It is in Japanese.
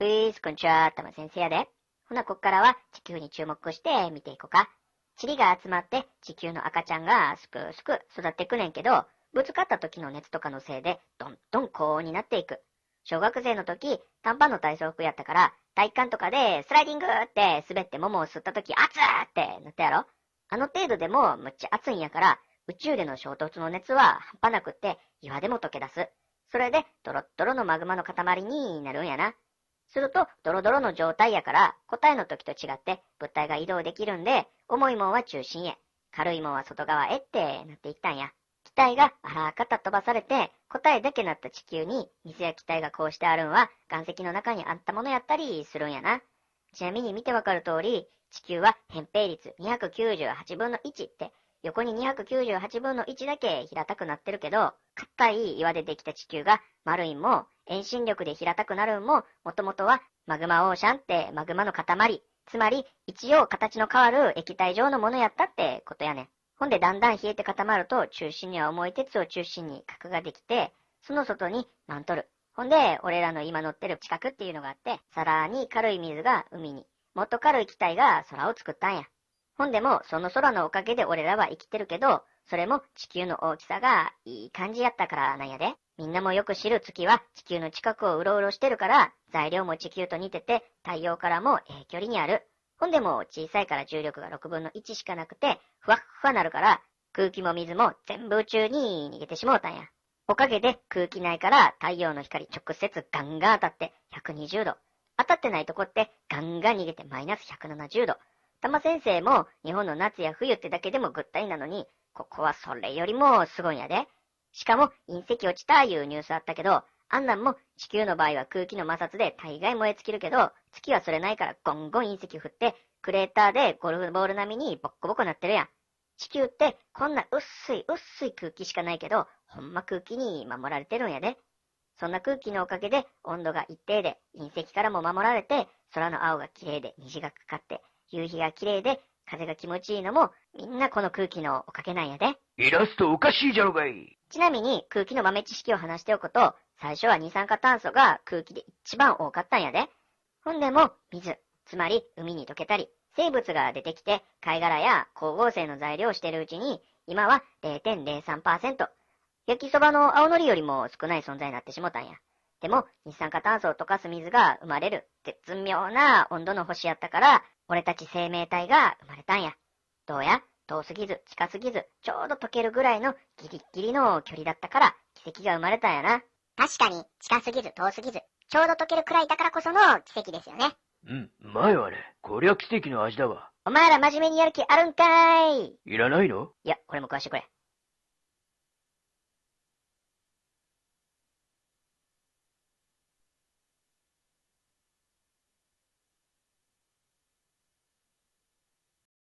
ウィースこんにちは、たま先生やで。ほな、こっからは地球に注目して見ていこうか。塵が集まって地球の赤ちゃんがすくすく育ってくねんけど、ぶつかった時の熱とかのせいで、どんどん高温になっていく。小学生の時、短パンの体操服やったから、体育館とかでスライディングって滑って桃を吸った時、熱ってなったやろあの程度でもむっちゃ熱いんやから、宇宙での衝突の熱は半端なくって岩でも溶け出す。それでドロッドロのマグマの塊になるんやな。すると、ドロドロの状態やから、答えの時と違って物体が移動できるんで、重いもんは中心へ、軽いもんは外側へってなっていったんや。気体があらかた飛ばされて、答えだけなった地球に水や気体がこうしてあるんは、岩石の中にあったものやったりするんやな。ちなみに見てわかる通り、地球は扁平率298分の1って、横に298分の1だけ平たくなってるけど、硬い岩でできた地球が丸いも、遠心力で平たくなるんも、もともとはマグマオーシャンってマグマの塊。つまり、一応形の変わる液体状のものやったってことやねん。ほんで、だんだん冷えて固まると、中心には重い鉄を中心に核ができて、その外にマントル。ほんで、俺らの今乗ってる近くっていうのがあって、さらに軽い水が海に、もっと軽い気体が空を作ったんや。ほんでも、その空のおかげで俺らは生きてるけど、それも地球の大きさがいい感じやったからなんやで。みんなもよく知る月は地球の近くをうろうろしてるから、材料も地球と似てて、太陽からもええ距離にある。ほんでも小さいから重力が6分の1しかなくて、ふわっふわなるから、空気も水も全部宇宙に逃げてしもうたんや。おかげで空気内から太陽の光直接ガンガン当たって120度。当たってないとこってガンガン逃げてマイナス170度。玉先生も日本の夏や冬ってだけでもぐったりなのに、ここはそれよりもすごいんやで。しかも隕石落ちたいうニュースあったけど、あんなんも地球の場合は空気の摩擦で大概燃え尽きるけど、月はそれないからゴンゴン隕石降って、クレーターでゴルフボール並みにボッコボコなってるやん。地球ってこんな薄い薄い空気しかないけど、ほんま空気に守られてるんやで。そんな空気のおかげで温度が一定で隕石からも守られて、空の青が綺麗で虹がかかって、夕日が綺麗で風が気持ちいいのもみんなこの空気のおかげなんやで。イラストおかしいじゃろがい。ちなみに空気の豆知識を話しておくと、最初は二酸化炭素が空気で一番多かったんやで。ほんでも水、つまり海に溶けたり、生物が出てきて貝殻や光合成の材料をしてるうちに、今は0.03%。焼きそばの青のりよりも少ない存在になってしもたんや。でも、二酸化炭素を溶かす水が生まれる絶妙な温度の星やったから、俺たち生命体が生まれたんや。どうや遠すぎず、近すぎず、ちょうど溶けるぐらいのギリッギリの距離だったから、奇跡が生まれたんやな。確かに、近すぎず、遠すぎず、ちょうど溶けるくらいだからこその奇跡ですよね。うん、うまいわね。こりゃ奇跡の味だわ。お前ら真面目にやる気あるんかーい。いらないのいや、これも食わしてくれ。